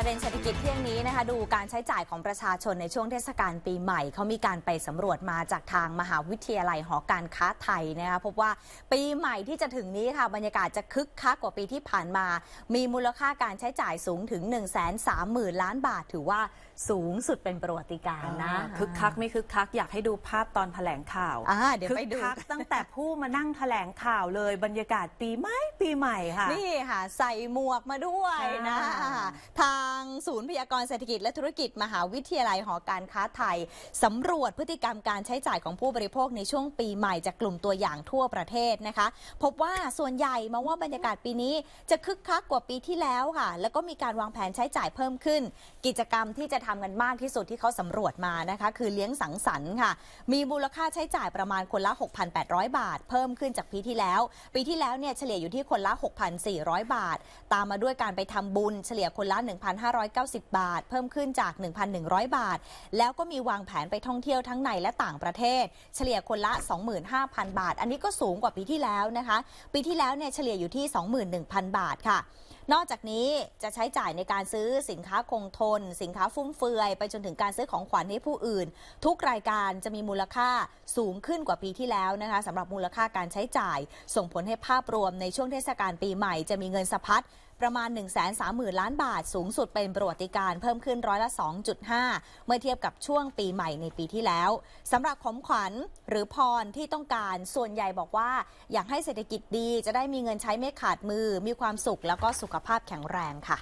ประเด็นเศรษฐกิจเที่ยงนี้นะคะดูการใช้จ่ายของประชาชนในช่วงเทศกาลปีใหม่เขามีการไปสำรวจมาจากทางมหาวิทยาลัยหอการค้าไทยนะคะพบว่าปีใหม่ที่จะถึงนี้ค่ะ บรรยากาศจะคึกคักกว่าปีที่ผ่านมา มีมูลค่าการใช้จ่ายสูงถึง1ึ0 0 0สล้านบาท ถือว่าสูงสุดเป็นประวัติการณ์นะคึกคักไม่คึกคักอยากให้ดูภาพตอนแถลงข่าวเดี๋ยวไปดูตั้งแต่ผู้มานั่งแถลงข่าวเลยบรรยากาศปีใหม่ปีใหม่ค่ะนี่ค่ะใส่หมวกมาด้วยนะศูนย์ พยากรเศรษฐกิจและธุรกิจ มหาวิทยาลัยหอการค้าไทยสำรวจพฤติกรรมการใช้จ่ายของผู้บริโภคในช่วงปีใหม่จากกลุ่มตัวอย่างทั่วประเทศนะคะ พบว่าส่วนใหญ่มองว่าบรรยากาศปีนี้จะคึกคักกว่าปีที่แล้วค่ะ แล้วก็มีการวางแผนใช้จ่ายเพิ่มขึ้น กิจกรรมที่จะทำกัน มากที่สุดที่เขาสำรวจมานะคะคือเลี้ยงสังสรรค์ค่ะ มีมูลค่าใช้จ่ายประมาณคนละ 6,800 บาท เพิ่มขึ้นจากปีที่แล้วปีที่แล้วเนี่ยเฉลี่ยอยู่ที่คนละ 6,400 บาท ตามมาด้วยการไปทำบุญเฉลี่ยคนละ1,990 บาท เพิ่มขึ้นจาก 1,100 บาท แล้วก็มีวางแผนไปท่องเที่ยวทั้งในและต่างประเทศ เฉลี่ยคนละ 25,000 บาท อันนี้ก็สูงกว่าปีที่แล้วนะคะ ปีที่แล้วเนี่ยเฉลี่ยอยู่ที่ 21,000 บาทค่ะนอกจากนี้จะใช้จ่ายในการซื้อสินค้าคงทน สินค้าฟุ่มเฟือยไปจนถึงการซื้อของขวัญให้ผู้อื่น ทุกรายการจะมีมูลค่าสูงขึ้นกว่าปีที่แล้วนะคะสำหรับมูลค่าการใช้จ่าย ส่งผลให้ภาพรวมในช่วงเทศกาลปีใหม่จะมีเงินสะพัดประมาณ 1 3 0 0 0 0 ล้านบาทสูงสุดเป็นประวัติการเพิ่มขึ้นร้อยละ 2.5 เมื่อเทียบกับช่วงปีใหม่ในปีที่แล้วสำหรับของขวัญหรือพรที่ต้องการส่วนใหญ่บอกว่า อยากให้เศรษฐกิจดีจะได้มีเงินใช้ไม่ขาดมือ มีความสุขแล้วก็สุขภาพแข็งแรงค่ะ